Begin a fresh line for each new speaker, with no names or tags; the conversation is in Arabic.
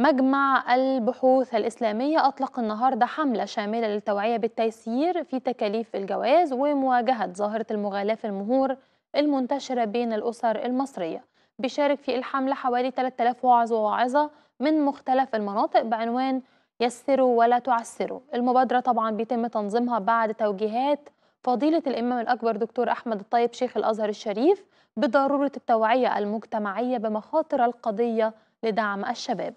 مجمع البحوث الإسلامية أطلق النهاردة حملة شاملة للتوعية بالتيسير في تكاليف الجواز ومواجهة ظاهرة المغالاة في المهور المنتشرة بين الأسر المصرية بيشارك في الحملة حوالي 3000 وعظ وواعظة من مختلف المناطق بعنوان يسروا ولا تعسروا المبادرة طبعا بيتم تنظيمها بعد توجيهات فضيلة الإمام الأكبر دكتور أحمد الطيب شيخ الأزهر الشريف بضرورة التوعية المجتمعية بمخاطر القضية لدعم الشباب